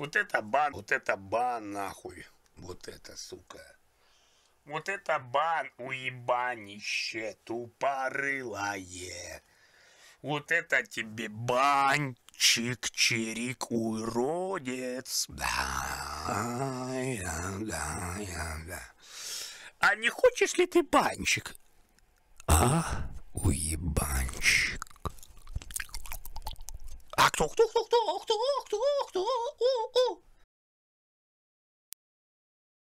Вот это бан, вот это бан нахуй. Вот это, сука. Вот это бан уебанище тупорылое. Вот это тебе банчик, чик-чирик, уродец. Да, я, да, я, да. А не хочешь ли ты банчик? А, уебанчик. А кто, кто, кто, кто, кто,